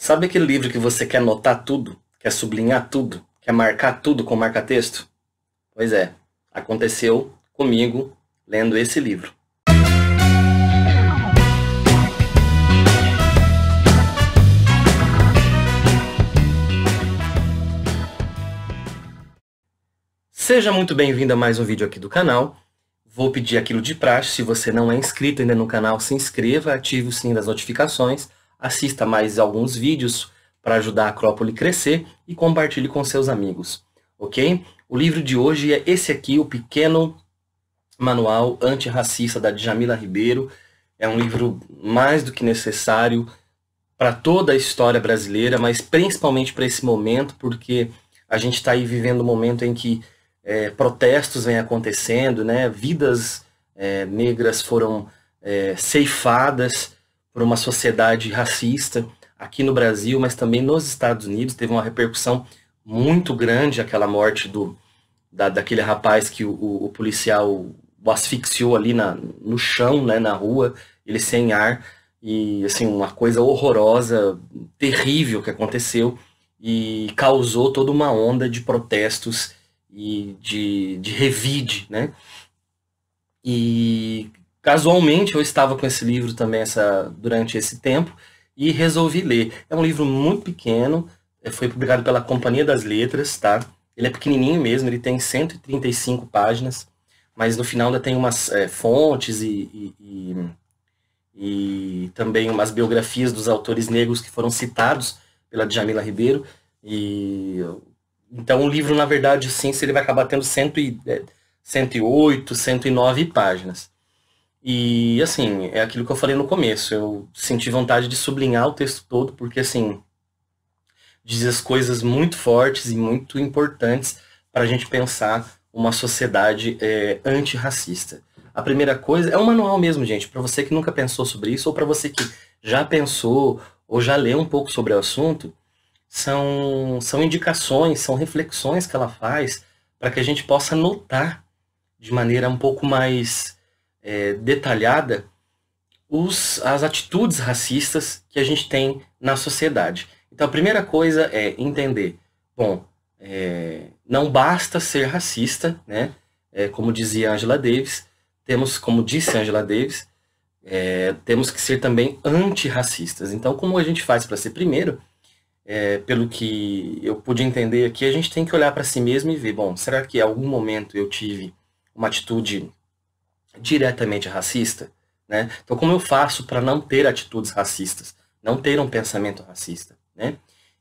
Sabe aquele livro que você quer anotar tudo, quer sublinhar tudo, quer marcar tudo com marca-texto? Pois é, aconteceu comigo lendo esse livro. Seja muito bem-vindo a mais um vídeo aqui do canal. Vou pedir aquilo de praxe, se você não é inscrito ainda no canal, se inscreva, ative o sininho das notificações assista mais alguns vídeos para ajudar a Acrópole crescer e compartilhe com seus amigos, ok? O livro de hoje é esse aqui, o Pequeno Manual Antirracista da Djamila Ribeiro. É um livro mais do que necessário para toda a história brasileira, mas principalmente para esse momento, porque a gente está aí vivendo um momento em que é, protestos vêm acontecendo, né? vidas é, negras foram é, ceifadas por uma sociedade racista aqui no Brasil, mas também nos Estados Unidos. Teve uma repercussão muito grande aquela morte do, da, daquele rapaz que o, o, o policial o asfixiou ali na, no chão, né, na rua, ele sem ar, e assim, uma coisa horrorosa, terrível que aconteceu, e causou toda uma onda de protestos e de, de revide, né? E Casualmente eu estava com esse livro também essa, durante esse tempo e resolvi ler. É um livro muito pequeno, é, foi publicado pela Companhia das Letras, tá? Ele é pequenininho mesmo, ele tem 135 páginas, mas no final ainda tem umas é, fontes e, e, e, e, também umas biografias dos autores negros que foram citados pela Djamila Ribeiro. E, então o livro, na verdade, sim, ele vai acabar tendo 100, 108, 109 páginas. E assim, é aquilo que eu falei no começo, eu senti vontade de sublinhar o texto todo, porque assim, diz as coisas muito fortes e muito importantes para a gente pensar uma sociedade é, antirracista. A primeira coisa é um manual mesmo, gente, para você que nunca pensou sobre isso, ou para você que já pensou ou já leu um pouco sobre o assunto, são, são indicações, são reflexões que ela faz para que a gente possa notar de maneira um pouco mais é, detalhada os, as atitudes racistas que a gente tem na sociedade. Então, a primeira coisa é entender, bom, é, não basta ser racista, né? É, como dizia Angela Davis, temos, como disse Angela Davis, é, temos que ser também antirracistas. Então, como a gente faz para ser primeiro? É, pelo que eu pude entender aqui, a gente tem que olhar para si mesmo e ver, bom, será que em algum momento eu tive uma atitude diretamente racista, né? Então, como eu faço para não ter atitudes racistas, não ter um pensamento racista, né?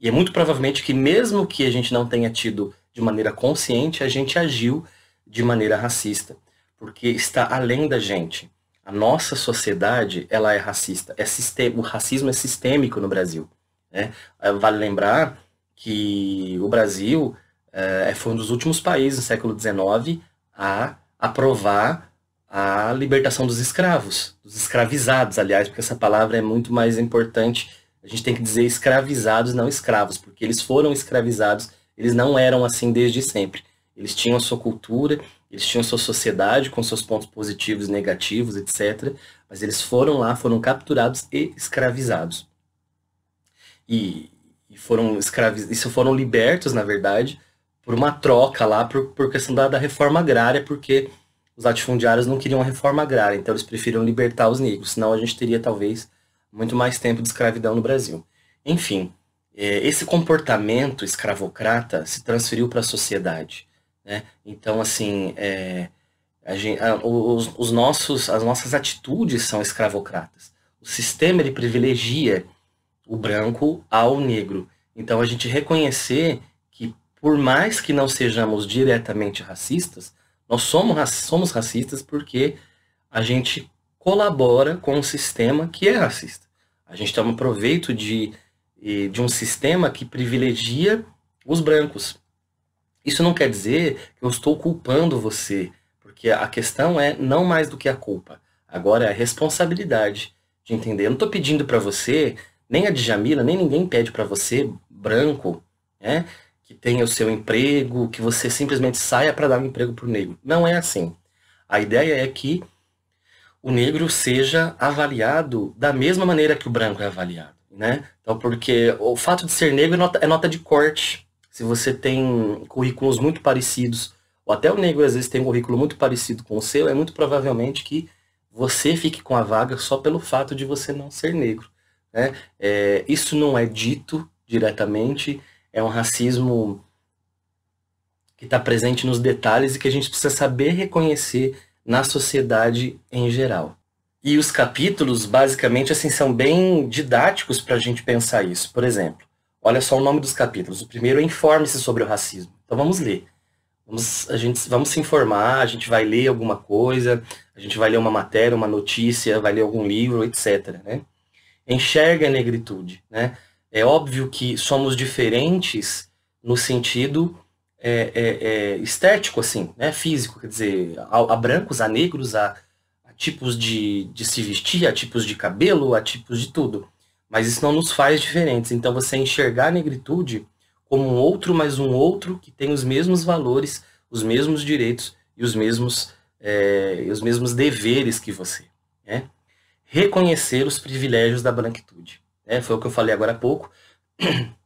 E é muito provavelmente que mesmo que a gente não tenha tido de maneira consciente, a gente agiu de maneira racista, porque está além da gente. A nossa sociedade, ela é racista. É sistema, o racismo é sistêmico no Brasil. Né? Eh, vale lembrar que o Brasil é, foi um dos últimos países no século XIX a aprovar a libertação dos escravos, dos escravizados, aliás, porque essa palavra é muito mais importante. A gente tem que dizer escravizados, não escravos, porque eles foram escravizados, eles não eram assim desde sempre. Eles tinham a sua cultura, eles tinham a sua sociedade com seus pontos positivos, negativos, etc. Mas eles foram lá, foram capturados e escravizados. E, e foram escravizados, se foram libertos, na verdade, por uma troca lá, por, por questão da, da reforma agrária, porque os latifundiários não queriam a reforma agrária, então eles preferiram libertar os negros, senão a gente teria talvez muito mais tempo de escravidão no Brasil. Enfim, é, esse comportamento escravocrata se transferiu para a sociedade. Né? Então, assim, é, a gente, a, os, os, nossos, as nossas atitudes são escravocratas. O sistema ele privilegia o branco ao negro. Então, a gente reconhecer que, por mais que não sejamos diretamente racistas, nós somos, somos racistas porque a gente colabora com um sistema que é racista. A gente toma proveito de, de um sistema que privilegia os brancos. Isso não quer dizer que eu estou culpando você, porque a questão é não mais do que a culpa. Agora é a responsabilidade de entender. Eu não estou pedindo para você, nem a Djamila, nem ninguém pede para você, branco, né, que tenha o seu emprego, que você simplesmente saia para dar um emprego para o negro. Não é assim. A ideia é que o negro seja avaliado da mesma maneira que o branco é avaliado, né? Então, porque o fato de ser negro é nota, é nota de corte. Se você tem currículos muito parecidos, ou até o negro às vezes tem um currículo muito parecido com o seu, é muito provavelmente que você fique com a vaga só pelo fato de você não ser negro. Né? É, isso não é dito diretamente, é um racismo que está presente nos detalhes e que a gente precisa saber reconhecer na sociedade em geral. E os capítulos, basicamente, assim, são bem didáticos para a gente pensar isso. Por exemplo, olha só o nome dos capítulos. O primeiro é Informe-se sobre o Racismo. Então vamos ler. Vamos, a gente, vamos se informar, a gente vai ler alguma coisa, a gente vai ler uma matéria, uma notícia, vai ler algum livro, etc. Né? Enxerga a negritude. Né? É óbvio que somos diferentes no sentido é, é, é, estético, assim, né? físico, quer dizer, há, brancos, há negros, há, há tipos de, de se vestir, há tipos de cabelo, há tipos de tudo. Mas isso não nos faz diferentes. Então você enxergar a negritude como um outro, mas um outro que tem os mesmos valores, os mesmos direitos e os mesmos, é, os mesmos deveres que você. Né? Reconhecer os privilégios da branquitude né? foi o que eu falei agora há pouco,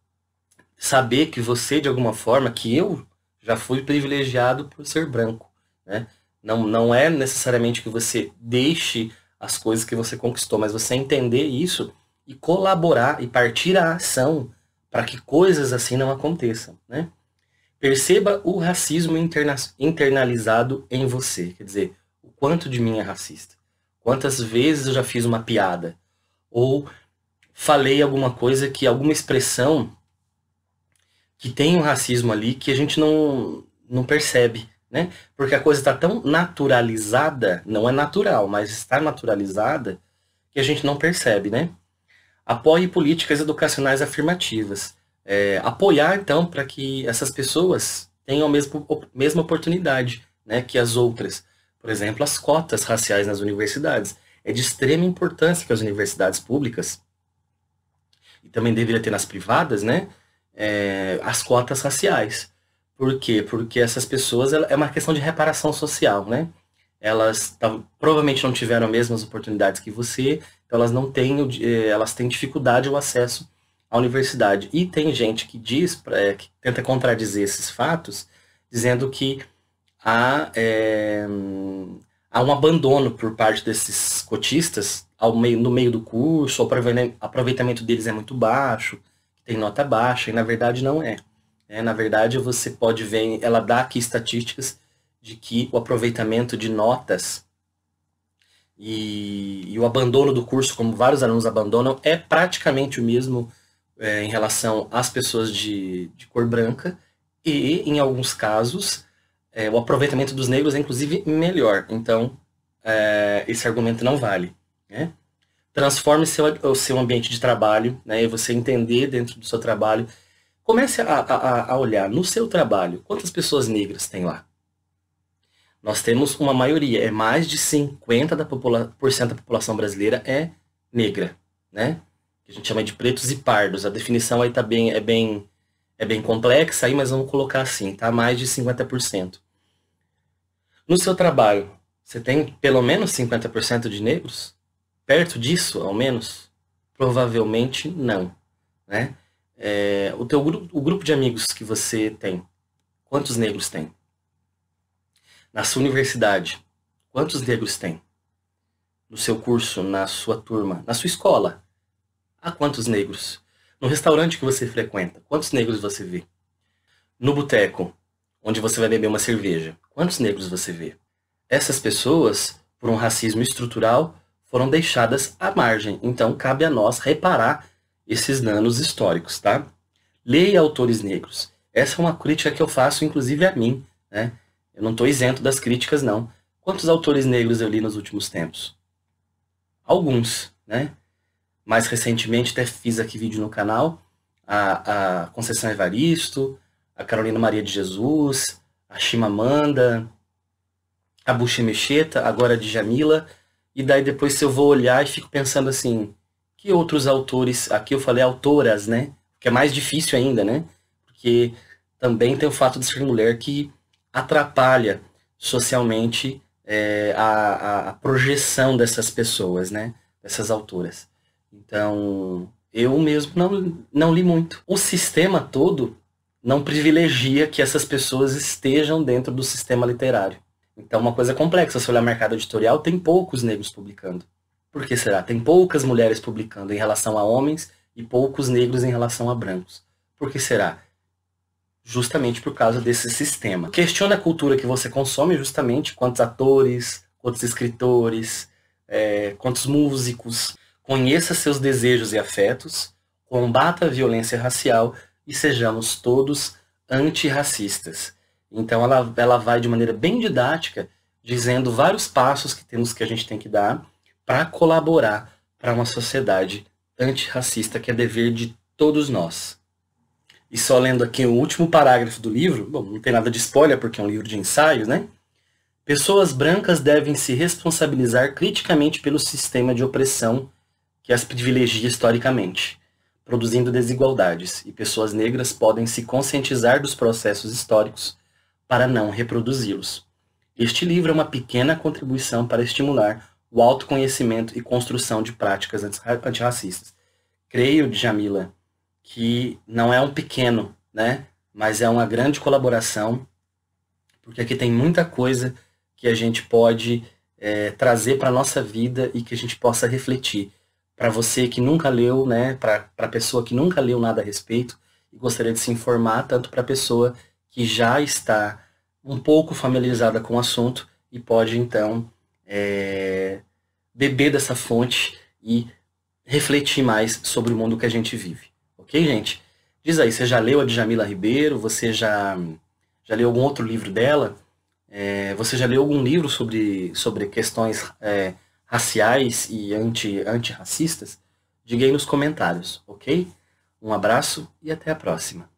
saber que você, de alguma forma, que eu já fui privilegiado por ser branco. Né? Não, não é necessariamente que você deixe as coisas que você conquistou, mas você entender isso e colaborar e partir a ação para que coisas assim não aconteçam. Né? Perceba o racismo interna internalizado em você. Quer dizer, o quanto de mim é racista. Quantas vezes eu já fiz uma piada? Ou falei alguma coisa que alguma expressão que tem um racismo ali que a gente não não percebe, né? Porque a coisa está tão naturalizada, não é natural, mas está naturalizada que a gente não percebe, né? Apoie políticas educacionais afirmativas. É, apoiar, então, para que essas pessoas tenham a mesma, a mesma oportunidade né, que as outras. Por exemplo, as cotas raciais nas universidades. É de extrema importância que as universidades públicas e também deveria ter nas privadas, né? É, as cotas raciais. Por quê? Porque essas pessoas é uma questão de reparação social, né? Elas provavelmente não tiveram as mesmas oportunidades que você, então elas não têm, eh, elas têm dificuldade o acesso à universidade. E tem gente que diz, eh, que tenta contradizer esses fatos, dizendo que a, é, eh, há um abandono por parte desses cotistas meio, no meio do curso, o aproveitamento deles é muito baixo, tem nota baixa, e na verdade não é. é na verdade, você pode ver, ela dá aqui estatísticas de que o aproveitamento de notas e, e o abandono do curso, como vários alunos abandonam, é praticamente o mesmo é, em relação às pessoas de, de cor branca e, em alguns casos, é, o aproveitamento dos negros é inclusive melhor. Então, é, esse argumento não vale. Né? Transforme seu, o seu ambiente de trabalho, né? e você entender dentro do seu trabalho. Comece a, a, a olhar no seu trabalho quantas pessoas negras tem lá. Nós temos uma maioria, é mais de 50% da, popula da população brasileira é negra, né? Que a gente chama de pretos e pardos. A definição aí tá bem, é bem é bem complexa aí, mas vamos colocar assim, tá? Mais de 50%. No seu trabalho, você tem pelo menos 50% de negros? Perto disso, ao menos? Provavelmente não. Né? É, o, teu, o grupo de amigos que você tem, quantos negros tem? Na sua universidade, quantos negros tem? No seu curso, na sua turma, na sua escola, há quantos negros? No restaurante que você frequenta, quantos negros você vê? No boteco, onde você vai beber uma cerveja, Quantos negros você vê? Essas pessoas, por um racismo estrutural, foram deixadas à margem. Então, cabe a nós reparar esses danos históricos, tá? Leia autores negros. Essa é uma crítica que eu faço, inclusive, a mim, né? Eu não estou isento das críticas, não. Quantos autores negros eu li nos últimos tempos? Alguns, né? Mais recentemente, até fiz aqui vídeo no canal, a, a Conceição Evaristo, a Carolina Maria de Jesus, a Chimamanda, a Buxa Mecheta, agora a Djamila, e daí depois se eu vou olhar e fico pensando assim, que outros autores, aqui eu falei autoras, né? Que é mais difícil ainda, né? Porque também tem o fato de ser mulher que atrapalha socialmente é, a, a, projeção dessas pessoas, né? Dessas autoras. Então, eu mesmo não, não li muito. O sistema todo não privilegia que essas pessoas estejam dentro do sistema literário. Então, uma coisa complexa, se olhar mercado editorial, tem poucos negros publicando. Por que será? Tem poucas mulheres publicando em relação a homens e poucos negros em relação a brancos. Por que será? Justamente por causa desse sistema. Questiona a cultura que você consome, justamente quantos atores, quantos escritores, é, quantos músicos. Conheça seus desejos e afetos, combata a violência racial e sejamos todos antirracistas. Então ela, ela vai de maneira bem didática dizendo vários passos que temos que a gente tem que dar para colaborar para uma sociedade antirracista que é dever de todos nós. E só lendo aqui o último parágrafo do livro, bom, não tem nada de spoiler porque é um livro de ensaios, né? Pessoas brancas devem se responsabilizar criticamente pelo sistema de opressão que as privilegia historicamente produzindo desigualdades, e pessoas negras podem se conscientizar dos processos históricos para não reproduzi-los. Este livro é uma pequena contribuição para estimular o autoconhecimento e construção de práticas antirracistas. Creio, Jamila, que não é um pequeno, né? Mas é uma grande colaboração, porque aqui tem muita coisa que a gente pode é, trazer para a nossa vida e que a gente possa refletir para você que nunca leu, né, para a pessoa que nunca leu nada a respeito e gostaria de se informar, tanto para a pessoa que já está um pouco familiarizada com o assunto e pode então é, beber dessa fonte e refletir mais sobre o mundo que a gente vive. Ok, gente? Diz aí, você já leu a Djamila Ribeiro? Você já, já leu algum outro livro dela? É, você já leu algum livro sobre, sobre questões é, raciais e anti, antirracistas, diga aí nos comentários, ok? Um abraço e até a próxima.